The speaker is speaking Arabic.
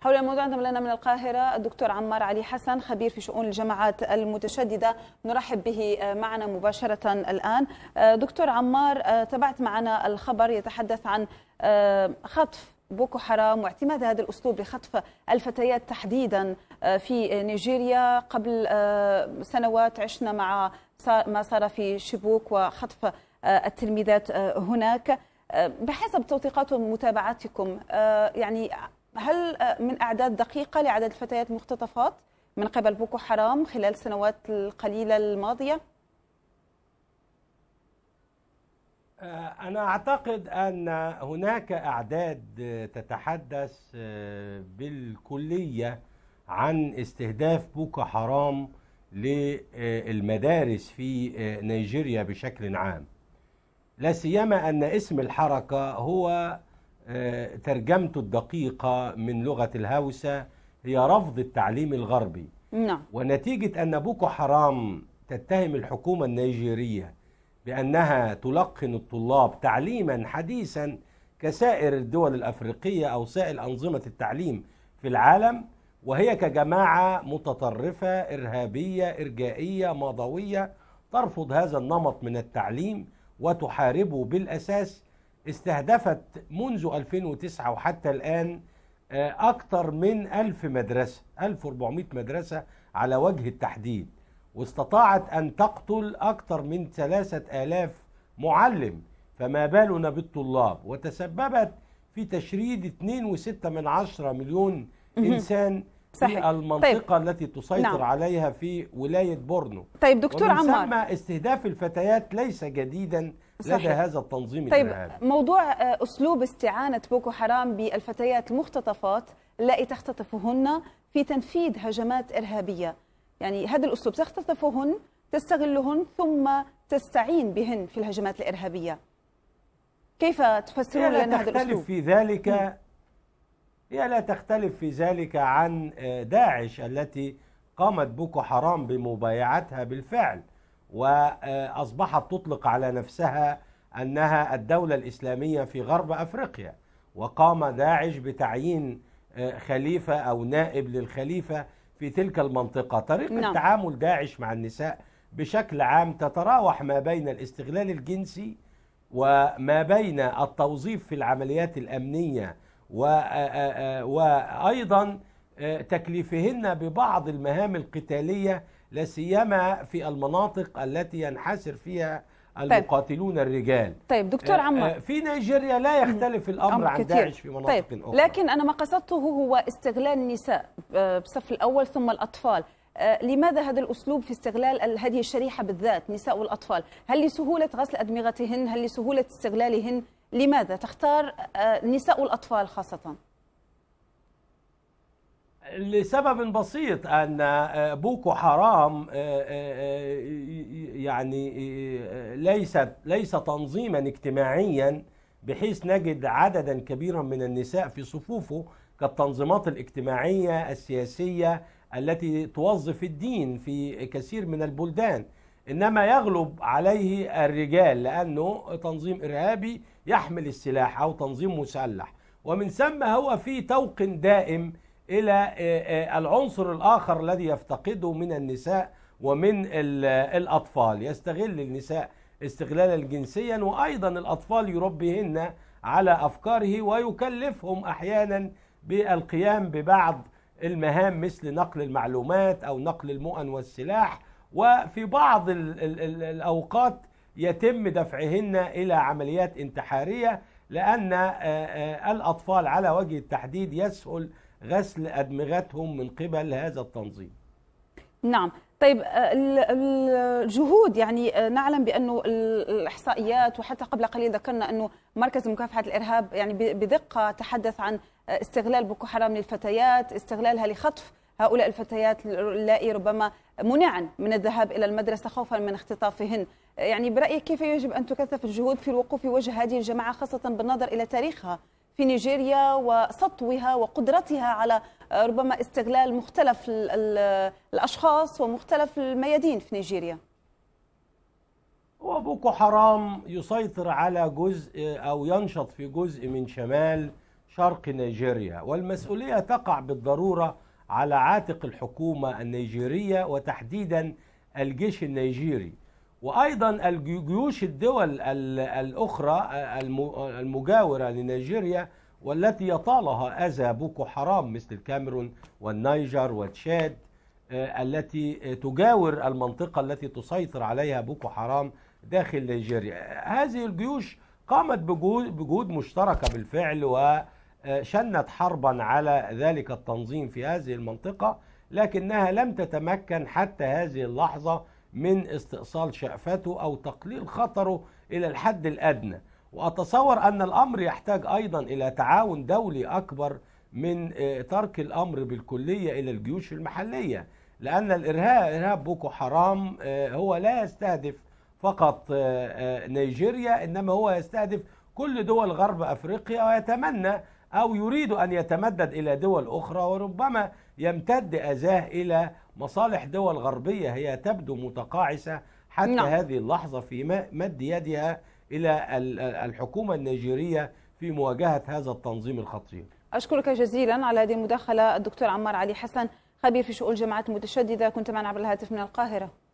حول الموضوع انضم لنا من القاهره الدكتور عمار علي حسن خبير في شؤون الجماعات المتشدده نرحب به آه، معنا مباشره الان. آه، دكتور عمار آه، تابعت معنا الخبر يتحدث عن خطف بوكو حرام واعتماد هذا الاسلوب لخطف الفتيات تحديدا في نيجيريا قبل سنوات عشنا مع ما صار في شبوك وخطف التلميذات هناك بحسب توثيقاتكم ومتابعاتكم يعني هل آه، من أعداد دقيقة لعدد الفتيات المختطفات من قبل بوكو حرام خلال السنوات القليلة الماضية؟ آه، أنا أعتقد أن هناك أعداد تتحدث آه، بالكلية عن استهداف بوكو حرام للمدارس في نيجيريا بشكل عام لا سيما أن اسم الحركة هو آه، ترجمته الدقيقة من لغة الهوسة هي رفض التعليم الغربي نعم. ونتيجة أن بوكو حرام تتهم الحكومة النيجيرية بأنها تلقن الطلاب تعليما حديثا كسائر الدول الأفريقية أو سائر أنظمة التعليم في العالم وهي كجماعة متطرفة إرهابية إرجائية ماضوية ترفض هذا النمط من التعليم وتحاربه بالأساس استهدفت منذ 2009 وحتى الآن آه، أكثر من 1000 مدرسة 1400 مدرسة على وجه التحديد واستطاعت أن تقتل أكثر من 3000 معلم فما بالنا بالطلاب وتسببت في تشريد 2.6 من عشرة مليون إنسان صحيح. في طيب. المنطقة طيب. التي تسيطر نعم. عليها في ولاية بورنو طيب دكتور عمار استهداف الفتيات ليس جديدا صحيح. لدى هذا التنظيم طيب الإرهابي موضوع آه، أسلوب استعانة بوكو حرام بالفتيات المختطفات التي تختطفهن في تنفيذ هجمات إرهابية يعني هذا الأسلوب تختطفهن تستغلهن ثم تستعين بهن في الهجمات الإرهابية كيف تفسرون لنا هذا الأسلوب؟ في ذلك هي لا تختلف في ذلك عن آه، داعش التي قامت بوكو حرام بمبايعتها بالفعل واصبحت تطلق على نفسها انها الدوله الاسلاميه في غرب افريقيا وقام داعش بتعيين آه، خليفه او نائب للخليفه في تلك المنطقه طريقه نعم. تعامل داعش مع النساء بشكل عام تتراوح ما بين الاستغلال الجنسي وما بين التوظيف في العمليات الامنيه آه، آه، وايضا تكليفهن ببعض المهام القتاليه لا سيما في المناطق التي ينحسر فيها طيب. المقاتلون طيب. الرجال طيب دكتور آه، عمر آه، في نيجيريا لا يختلف الامر عن كتير. داعش في مناطق طيب. اخرى لكن انا ما قصدته هو استغلال النساء آه، بصف الاول ثم الاطفال لماذا هذا الاسلوب في استغلال هذه الشريحه بالذات نساء والاطفال هل لسهوله غسل ادمغتهن هل لسهوله استغلالهن لماذا تختار النساء والاطفال خاصه لسبب بسيط ان آه، بوكو حرام آه، آه، يعني ليست ليس تنظيما اجتماعيا بحيث نجد عددا كبيرا من النساء في صفوفه كالتنظيمات الاجتماعيه السياسيه التي توظف الدين في كثير من البلدان انما يغلب عليه الرجال لانه تنظيم ارهابي يحمل السلاح او تنظيم مسلح ومن ثم هو في توق دائم الى آه، آه، العنصر الاخر الذي يفتقده من النساء ومن الاطفال يستغل النساء استغلالا جنسيا وايضا الاطفال يربيهن على افكاره ويكلفهم احيانا بالقيام ببعض المهام مثل نقل المعلومات او نقل المؤن والسلاح وفي بعض الاوقات يتم دفعهن الى عمليات انتحاريه لان آه، الاطفال على وجه التحديد يسهل غسل أدمغتهم من قبل هذا التنظيم نعم طيب آه، الجهود يعني آه، نعلم بانه الاحصائيات وحتى قبل قليل ذكرنا انه مركز مكافحه الارهاب يعني بدقه تحدث عن آه، استغلال بوكو حرام للفتيات، استغلالها لخطف هؤلاء الفتيات اللائي ربما منعا من الذهاب الى المدرسه خوفا من اختطافهن، يعني برايك كيف يجب ان تكثف الجهود في الوقوف وجه هذه الجماعه خاصه بالنظر الى تاريخها في نيجيريا وسطوها وقدرتها على ربما استغلال مختلف الأشخاص ومختلف الميادين في نيجيريا وبوكو حرام يسيطر على جزء أو ينشط في جزء من شمال شرق نيجيريا والمسؤولية تقع بالضرورة على عاتق الحكومة النيجيرية وتحديدا الجيش النيجيري وايضا جيوش الدول الاخرى المجاوره لنيجيريا والتي يطالها اذى بوكو حرام مثل الكاميرون والنيجر وتشاد آه، التي تجاور المنطقه التي تسيطر عليها بوكو حرام داخل نيجيريا هذه الجيوش قامت بجهود مشتركه بالفعل وشنت آه، حربا على ذلك التنظيم في هذه المنطقه لكنها لم تتمكن حتى هذه اللحظه من استئصال شقفته أو تقليل خطره إلى الحد الأدنى وأتصور أن الأمر يحتاج أيضا إلى تعاون دولي أكبر من آه، ترك الأمر بالكلية إلى الجيوش المحلية لأن الإرهاب إرهاب بوكو حرام آه، هو لا يستهدف فقط آه، نيجيريا إنما هو يستهدف كل دول غرب أفريقيا ويتمنى أو يريد أن يتمدد إلى دول أخرى وربما يمتد أذاه إلى مصالح دول غربية هي تبدو متقاعسة حتى نعم. هذه اللحظة في مد يدها إلى الحكومة النيجيرية في مواجهة هذا التنظيم الخطير أشكرك جزيلا على هذه المداخلة الدكتور عمار علي حسن خبير في شؤون الجماعات المتشددة كنت معنا عبر الهاتف من القاهرة